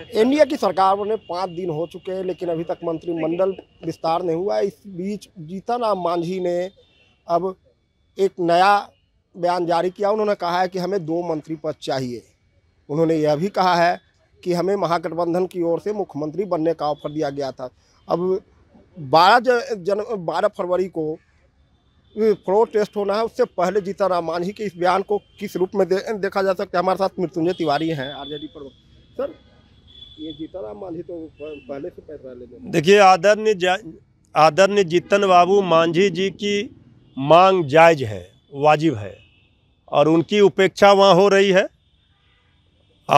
अच्छा। एनडीए की सरकार बने पाँच दिन हो चुके हैं लेकिन अभी तक मंत्रिमंडल विस्तार नहीं हुआ इस बीच जीतन राम मांझी ने अब एक नया बयान जारी किया उन्होंने कहा है कि हमें दो मंत्री पद चाहिए उन्होंने यह भी कहा है कि हमें महागठबंधन की ओर से मुख्यमंत्री बनने का ऑफर दिया गया था अब 12 जन 12 फरवरी को फ्लोर टेस्ट होना है उससे पहले राम मांझी के इस बयान को किस रूप में दे, देखा जा सकता है हमारे साथ मृत्युंजय तिवारी हैं आरजेडी प्रवक्ता सर ये जीतन मांझी तो पहले से पैसा देखिए आदरणीय आदरणीय जीतन बाबू मांझी जी की मांग जायज है वाजिब है और उनकी उपेक्षा वहाँ हो रही है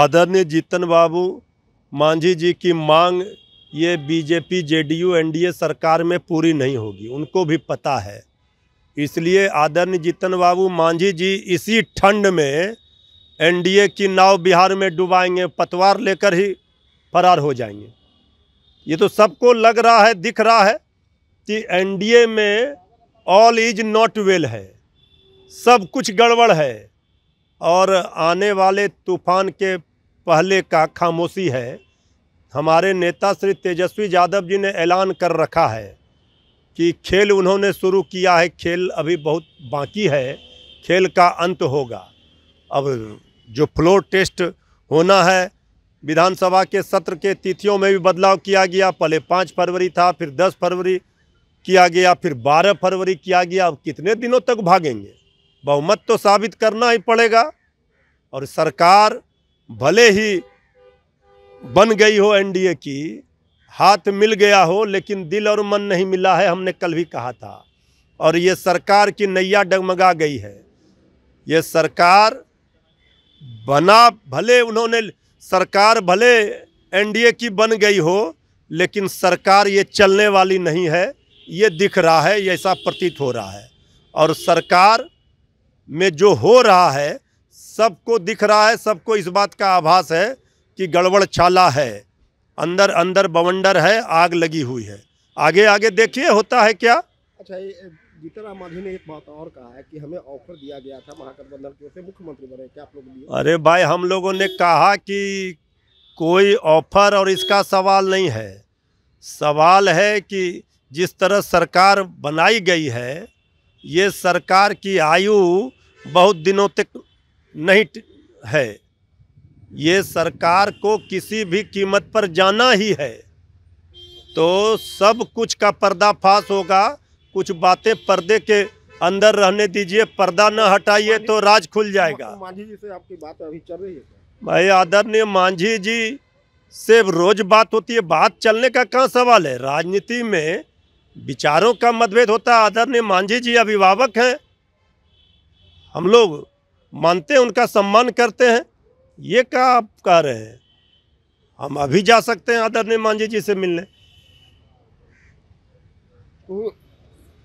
आदरणीय जीतन बाबू मांझी जी की मांग ये बीजेपी जेडीयू एनडीए सरकार में पूरी नहीं होगी उनको भी पता है इसलिए आदरणीय जीतन बाबू मांझी जी इसी ठंड में एनडीए की नाव बिहार में डुबाएंगे पतवार लेकर ही फरार हो जाएंगे ये तो सबको लग रहा है दिख रहा है कि एनडीए में ऑल इज नॉट वेल है सब कुछ गड़बड़ है और आने वाले तूफान के पहले का खामोशी है हमारे नेता श्री तेजस्वी यादव जी ने ऐलान कर रखा है कि खेल उन्होंने शुरू किया है खेल अभी बहुत बाकी है खेल का अंत होगा अब जो फ्लोर टेस्ट होना है विधानसभा के सत्र के तिथियों में भी बदलाव किया गया पहले पाँच फरवरी था फिर दस फरवरी किया गया फिर बारह फरवरी किया गया अब कितने दिनों तक भागेंगे बहुमत तो साबित करना ही पड़ेगा और सरकार भले ही बन गई हो एनडीए की हाथ मिल गया हो लेकिन दिल और मन नहीं मिला है हमने कल भी कहा था और ये सरकार की नैया डगमगा गई है ये सरकार बना भले उन्होंने सरकार भले एनडीए की बन गई हो लेकिन सरकार ये चलने वाली नहीं है ये दिख रहा है ये ऐसा प्रतीत हो रहा है और सरकार में जो हो रहा है सबको दिख रहा है सबको इस बात का आभास है कि गड़बड़ छाला है अंदर अंदर बवंडर है आग लगी हुई है आगे आगे देखिए होता है क्या अच्छा जीतन मांझी ने एक बात और कहा है कि हमें ऑफर दिया गया था महागठबंधन की ओर से मुख्यमंत्री बने क्या आप लोग अरे भाई हम लोगों ने कहा कि कोई ऑफर और इसका सवाल नहीं है सवाल है कि जिस तरह सरकार बनाई गई है ये सरकार की आयु बहुत दिनों तक नहीं है ये सरकार को किसी भी कीमत पर जाना ही है तो सब कुछ का पर्दाफाश होगा कुछ बातें पर्दे के अंदर रहने दीजिए पर्दा न हटाइए तो राज खुल जाएगा मांझी जी से आपकी बात अभी चल रही है भाई आदरणीय मांझी जी से रोज बात होती है बात चलने का कहाँ सवाल है राजनीति में विचारों का मतभेद होता है आदरणीय मांझी जी अभिभावक हैं हम लोग मानते हैं उनका सम्मान करते हैं ये क्या आप कह रहे हैं हम अभी जा सकते हैं आदरणीय मांझी जी से मिलने तो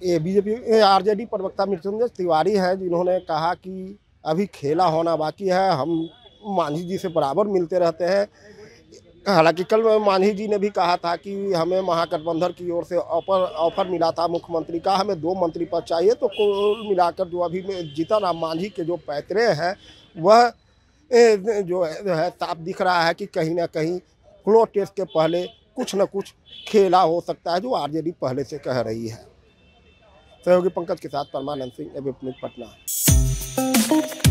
ये बीजेपी आरजेडी प्रवक्ता मृत्युंजय तिवारी है जिन्होंने कहा कि अभी खेला होना बाकी है हम मांझी जी से बराबर मिलते रहते हैं हालांकि कल मांझी जी ने भी कहा था कि हमें महागठबंधन की ओर से ऑफर ऑफर मिला था मुख्यमंत्री का हमें दो मंत्री पद चाहिए तो कुल मिलाकर जो अभी राम मांझी के जो पैतरे हैं वह जो है ताप दिख रहा है कि कहीं ना कहीं फ्लोर टेस्ट के पहले कुछ न कुछ खेला हो सकता है जो आरजेडी पहले से कह रही है सहयोगी पंकज के साथ परमानंद सिंह एवं पटना